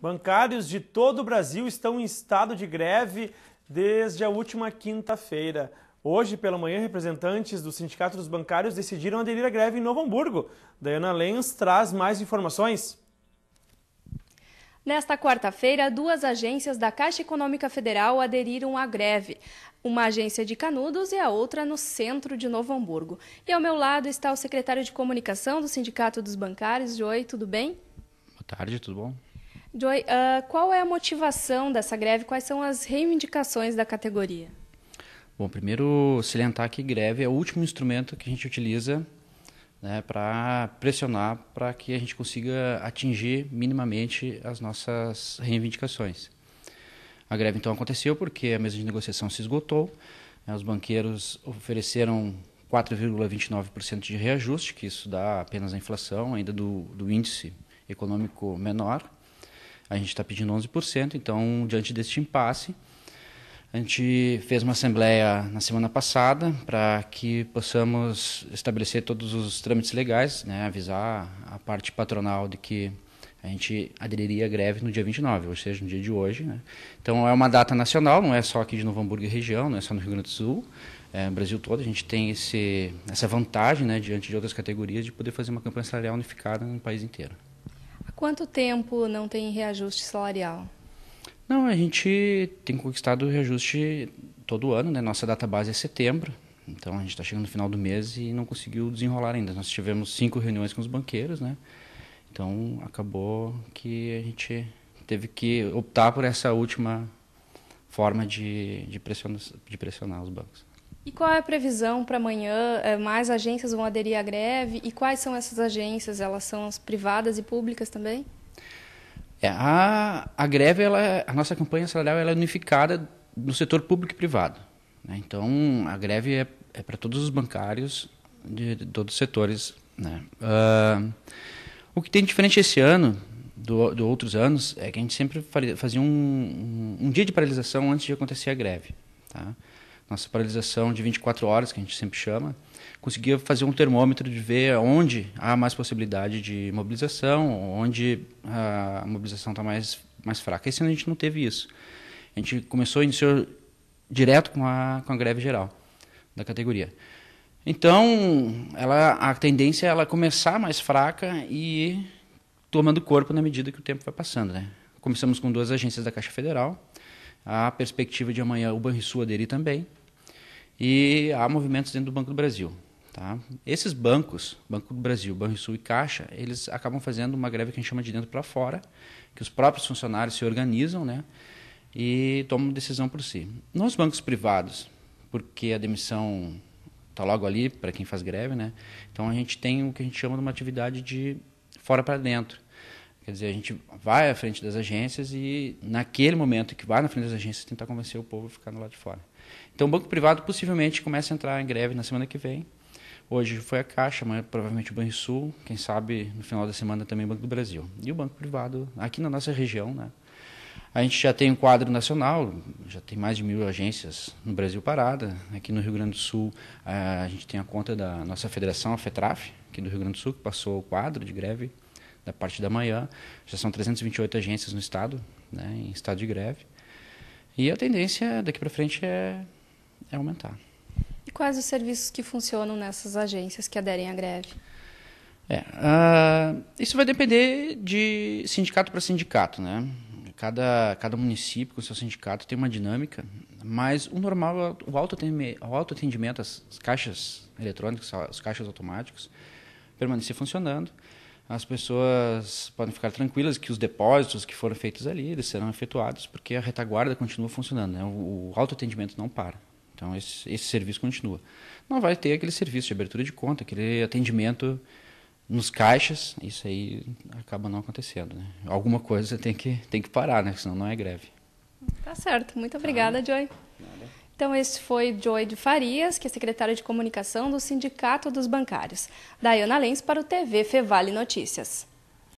Bancários de todo o Brasil estão em estado de greve desde a última quinta-feira. Hoje pela manhã, representantes do Sindicato dos Bancários decidiram aderir à greve em Novo Hamburgo. Dayana Lenz traz mais informações. Nesta quarta-feira, duas agências da Caixa Econômica Federal aderiram à greve. Uma agência de Canudos e a outra no centro de Novo Hamburgo. E ao meu lado está o secretário de Comunicação do Sindicato dos Bancários. Oi, tudo bem? Boa tarde, tudo bom? Joy, uh, qual é a motivação dessa greve? Quais são as reivindicações da categoria? Bom, primeiro salientar que greve é o último instrumento que a gente utiliza né, para pressionar para que a gente consiga atingir minimamente as nossas reivindicações. A greve então aconteceu porque a mesa de negociação se esgotou, né, os banqueiros ofereceram 4,29% de reajuste, que isso dá apenas a inflação, ainda do, do índice econômico menor. A gente está pedindo 11%, então, diante deste impasse, a gente fez uma assembleia na semana passada para que possamos estabelecer todos os trâmites legais, né, avisar a parte patronal de que a gente aderiria à greve no dia 29, ou seja, no dia de hoje. Né? Então é uma data nacional, não é só aqui de Novo Hamburgo e região, não é só no Rio Grande do Sul, é no Brasil todo. A gente tem esse, essa vantagem né, diante de outras categorias de poder fazer uma campanha salarial unificada no país inteiro. Quanto tempo não tem reajuste salarial? Não, a gente tem conquistado o reajuste todo ano, né? Nossa data base é setembro, então a gente está chegando no final do mês e não conseguiu desenrolar ainda. Nós tivemos cinco reuniões com os banqueiros, né? Então acabou que a gente teve que optar por essa última forma de, de, pressionar, de pressionar os bancos. E qual é a previsão para amanhã? É, mais agências vão aderir à greve? E quais são essas agências? Elas são as privadas e públicas também? É, a, a greve, ela, a nossa campanha salarial ela é unificada no setor público e privado. Né? Então, a greve é, é para todos os bancários de, de todos os setores. Né? Uh, o que tem diferente esse ano do, do, outros anos é que a gente sempre fazia um, um, um dia de paralisação antes de acontecer a greve. Tá? nossa paralisação de 24 horas, que a gente sempre chama, conseguia fazer um termômetro de ver onde há mais possibilidade de mobilização, onde a mobilização está mais, mais fraca. Esse ano a gente não teve isso. A gente começou, iniciou direto com a, com a greve geral da categoria. Então, ela, a tendência é ela começar mais fraca e tomando corpo na medida que o tempo vai passando. Né? Começamos com duas agências da Caixa Federal, a perspectiva de amanhã o Banrisul aderir também, e há movimentos dentro do Banco do Brasil. Tá? Esses bancos, Banco do Brasil, Sul e Caixa, eles acabam fazendo uma greve que a gente chama de dentro para fora, que os próprios funcionários se organizam né? e tomam decisão por si. Nos bancos privados, porque a demissão está logo ali para quem faz greve, né? então a gente tem o que a gente chama de uma atividade de fora para dentro. Quer dizer, a gente vai à frente das agências e, naquele momento que vai na frente das agências, tentar convencer o povo a ficar no lado de fora. Então, o banco privado possivelmente começa a entrar em greve na semana que vem. Hoje foi a Caixa, amanhã provavelmente o Sul quem sabe no final da semana também o Banco do Brasil. E o banco privado, aqui na nossa região, né? A gente já tem um quadro nacional, já tem mais de mil agências no Brasil parada. Aqui no Rio Grande do Sul, eh, a gente tem a conta da nossa federação, a FETRAF, aqui do Rio Grande do Sul, que passou o quadro de greve da parte da manhã. Já são 328 agências no estado, né, em estado de greve. E a tendência daqui para frente é, é aumentar. E quais os serviços que funcionam nessas agências que aderem à greve? É, uh, isso vai depender de sindicato para sindicato, né? Cada, cada município com seu sindicato tem uma dinâmica, mas o normal, o autoatendimento, o autoatendimento as caixas eletrônicas, os caixas automáticos, permanecer funcionando as pessoas podem ficar tranquilas que os depósitos que foram feitos ali eles serão efetuados porque a retaguarda continua funcionando, né? o, autoatendimento não para. Então esse, esse, serviço continua. Não vai ter aquele serviço de abertura de conta, aquele atendimento nos caixas, isso aí acaba não acontecendo. Né? Alguma coisa tem que, tem que parar, né? senão não é greve. Tá certo. Muito obrigada, tá. Joy. Nada. Então, esse foi Joy de Farias, que é secretária de comunicação do Sindicato dos Bancários. Daiana Lenz para o TV Fevale Notícias.